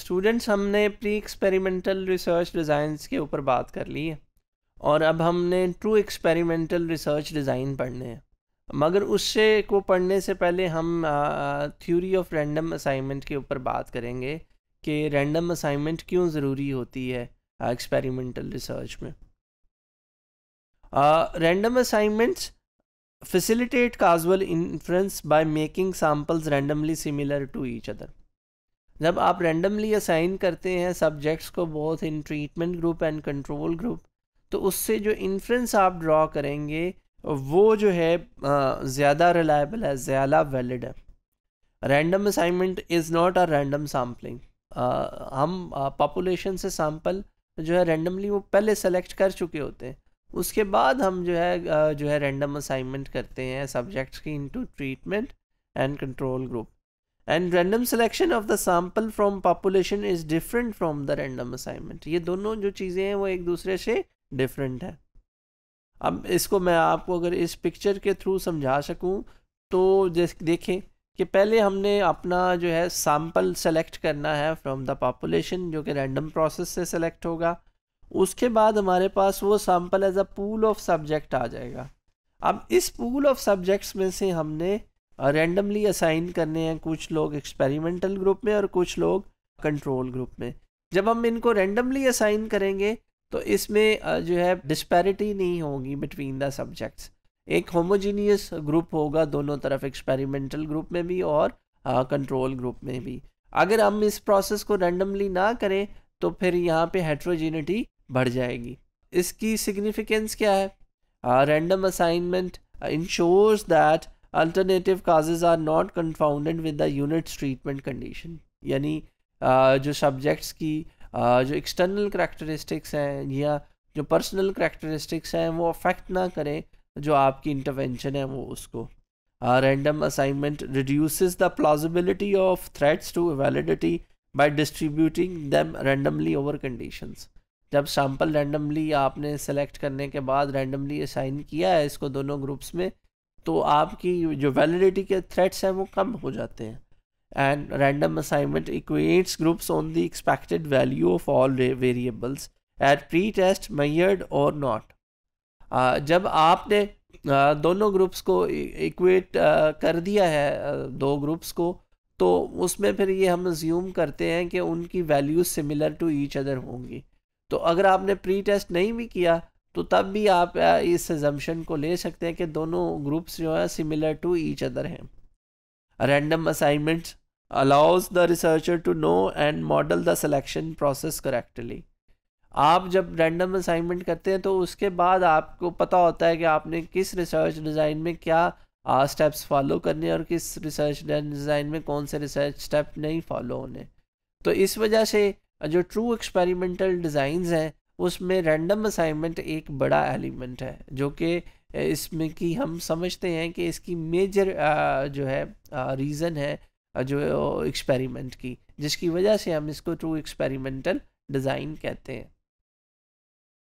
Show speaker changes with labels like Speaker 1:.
Speaker 1: students uh, हमने pre experimental research designs के ऊपर बात कर ली है और अब हमने ट्रू एक्सपेरिमेंटल रिसर्च डिज़ाइन पढ़ने हैं मगर उससे को पढ़ने से पहले हम थ्योरी ऑफ रैंडम असाइनमेंट के ऊपर बात करेंगे कि रैंडम असाइनमेंट क्यों ज़रूरी होती है एक्सपेरिमेंटल रिसर्च में random assignments facilitate causal inference by making samples randomly similar to each other जब आप रेंडमली असाइन करते हैं सब्जेक्ट्स को बहुत in treatment group and control group तो उससे जो इन्फ्रेंस आप ड्रॉ करेंगे वो जो है ज़्यादा रिलायबल है ज़्यादा वैलिड है random assignment is not a random sampling हम पॉपुलेशन से सैम्पल जो है रैंडमली वो पहले सेलेक्ट कर चुके होते हैं उसके बाद हम जो है जो है रैंडम असाइनमेंट करते हैं सब्जेक्ट्स की into treatment and control group and random selection of the sample from population is different from the random assignment ये दोनों जो चीज़ें हैं वो एक दूसरे से डिफरेंट है अब इसको मैं आपको अगर इस पिक्चर के थ्रू समझा सकूं तो देखें कि पहले हमने अपना जो है सैम्पल सेलेक्ट करना है फ्रॉम द पॉपुलेशन जो कि रैंडम प्रोसेस से सेलेक्ट होगा उसके बाद हमारे पास वो sample as a pool of subject आ जाएगा अब इस पूल ऑफ सब्जेक्ट्स में से हमने रैंडमली असाइन करने हैं कुछ लोग एक्सपेरिमेंटल ग्रुप में और कुछ लोग कंट्रोल ग्रुप में जब हम इनको रैंडमली असाइन करेंगे तो इसमें जो है डिस्पैरिटी नहीं होगी बिटवीन द सब्जेक्ट्स एक होमोजीनियस ग्रुप होगा दोनों तरफ एक्सपेरिमेंटल ग्रुप में भी और कंट्रोल ग्रुप में भी अगर हम इस प्रोसेस को रैंडमली ना करें तो फिर यहाँ पे हेट्रोजीनिटी बढ़ जाएगी इसकी सिग्निफिकेंस क्या है random assignment ensures that alternative causes are not confounded with the units treatment condition यानी जो सब्जेक्ट्स की जो एक्सटर्नल करेक्टरिस्टिक्स हैं या जो पर्सनल करेक्टरिस्टिक्स हैं वो अफेक्ट ना करें जो आपकी इंटरवेंशन है वो उसको random assignment reduces the plausibility of threats to validity by distributing them randomly over conditions जब सैम्पल रैंडमली आपने सेलेक्ट करने के बाद रैंडमली असाइन किया है इसको दोनों ग्रुप्स में तो आपकी जो वैलिडिटी के थ्रेट्स हैं वो कम हो जाते हैं and random assignment equates groups on the expected value of all variables at pre test measured और नॉट जब आपने uh, दोनों ग्रुप्स को इक्वेट e- uh, कर दिया है uh, दो ग्रुप्स को तो उसमें फिर ये हम ज्यूम करते हैं कि उनकी values similar to each other होंगी तो अगर आपने प्री टेस्ट नहीं भी किया तो तब भी आप इस जम्पन को ले सकते हैं कि दोनों ग्रुप्स जो है सिमिलर टू ईच अदर हैं random assignments allows the researcher to know and model the selection process correctly आप जब रैंडम असाइनमेंट करते हैं तो उसके बाद आपको पता होता है कि आपने किस रिसर्च डिज़ाइन में क्या स्टेप्स फॉलो करने और किस रिसर्च डिज़ाइन में कौन से रिसर्च स्टेप नहीं फॉलो होने तो इस वजह से जो ट्रू एक्सपेरिमेंटल डिज़ाइंस हैं उसमें रैंडम असाइनमेंट एक बड़ा एलिमेंट है जो कि इसमें कि हम समझते हैं कि इसकी मेजर जो है रीज़न है जो एक्सपेरिमेंट की जिसकी वजह से हम इसको ट्रू एक्सपेरिमेंटल डिज़ाइन कहते हैं